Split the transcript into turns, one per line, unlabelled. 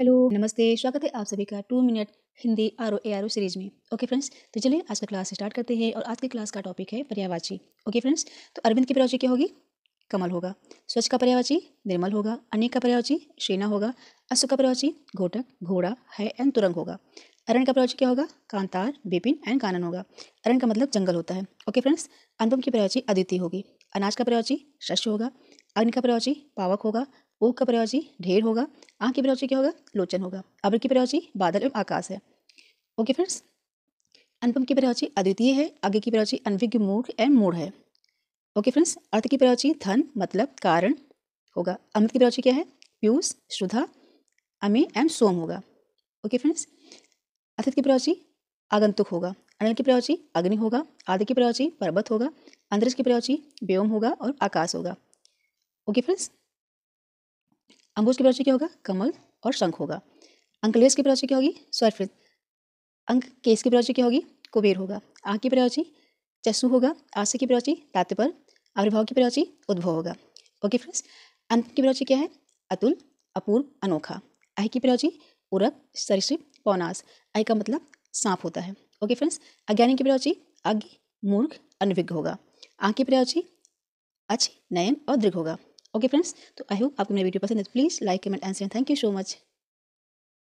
hello नमस्ते स्वागत है आप सभी का two minute Hindi R O A R O series में ओके फ्रेंड्स तो चलिए आज का क्लास स्टार्ट करते हैं और आज के क्लास का टॉपिक है पर्यावाची ओके फ्रेंड्स तो अरविंद की पर्यावाची क्या होगी कमल होगा स्वच्छ का पर्यावाची निर्मल होगा अनेक का पर्यावाची श्रीना होगा अश्व का पर्यावाची घोटक घोड़ा है एंड तुरंग होगा अरण का पर्यावाची क्या होगा कांतार बिपिन एंड कानन होगा अरण का मतलब जंगल होता है ओके फ्रेंड्स अनुपम की पर्यावाची अदिति होगी अनाज का पर्यावाची शस्य होगा अग्नि का पर्यावाची पावक होगा ओ का पर्यायवाची ढेर होगा आ की पर्यायवाची क्या होगा लोचन होगा अब्र की पर्यायवाची बादल एवं आकाश है ओके फ्रेंड्स अनुपम की पर्यायवाची अद्वितीय है आगे की पर्यायवाची अनविज्ञ मूर्ख एंड मूढ़ है ओके फ्रेंड्स अर्थ की पर्यायवाची धन मतलब कारण होगा अमृत की पर्यायवाची क्या है पीयूष श्रुधा अमी एंड सोम होगा ओके फ्रेंड्स अतिथि की पर्यायवाची आगंतुक होगा अनिल की पर्यायवाची अग्नि होगा आदि की पर्यायवाची पर्वत होगा अंतरिक्ष की पर्यायवाची व्योम होगा और आकाश होगा ओके फ्रेंड्स अंबुज की परिचय क्या होगा कमल और शंख होगा अंकलेश की प्राची क्या होगी स्वर्फित अंक केस की परिचय क्या होगी कुबेर होगा आ की परिचय चशु होगा आशय की परिचय तात्पर आविर्भाव की प्राची उद्भव होगा ओके फ्रेंड्स अंत की परिचय क्या है अतुल अपूर्व अनोखा अह की परिचय उरक सरिश्रिप पौनास अह का मतलब सांप होता है ओके फ्रेंड्स अज्ञानी की परिचय अज्ञ मूर्ख अनभिज्ञ होगा आँख की प्रयाची अच्छ नयन और दृघ होगा ओके फ्रेंड्स तो आई होप आपको मेरी वीडियो पसंद है please like comment and share thank you so much